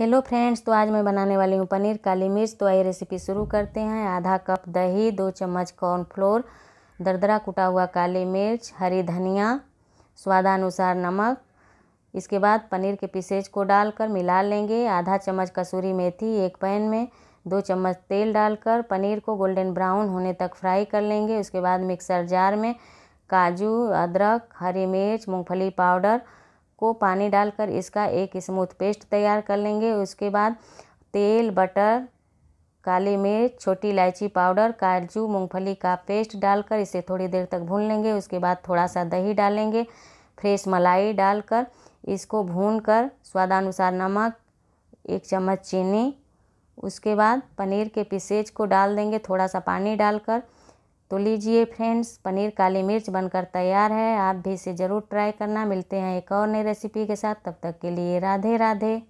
hello friends तो आज मैं बनाने वाली हूँ पनीर काली मिर्च तो आइए रेसिपी शुरू करते हैं आधा कप दही दो चम्मच कॉर्नफ्लोर दरदरा कुटा हुआ काली मिर्च हरी धनिया स्वादानुसार नमक इसके बाद पनीर के पीसेज को डालकर मिला लेंगे आधा चम्मच कसूरी मेथी एक पैन में दो चम्मच तेल डालकर पनीर को गोल्डन ब्राउन होने तक फ्राई कर लेंगे उसके बाद मिक्सर जार में काजू अदरक हरी मिर्च मूँगफली पाउडर को पानी डालकर इसका एक स्मूथ पेस्ट तैयार कर लेंगे उसके बाद तेल बटर काली मिर्च छोटी इलायची पाउडर काजू मूंगफली का पेस्ट डालकर इसे थोड़ी देर तक भून लेंगे उसके बाद थोड़ा सा दही डालेंगे फ्रेश मलाई डालकर इसको भून कर स्वादानुसार नमक एक चम्मच चीनी उसके बाद पनीर के पीसेज को डाल देंगे थोड़ा सा पानी डालकर तो लीजिए फ्रेंड्स पनीर काली मिर्च बनकर तैयार है आप भी इसे ज़रूर ट्राई करना मिलते हैं एक और नई रेसिपी के साथ तब तक के लिए राधे राधे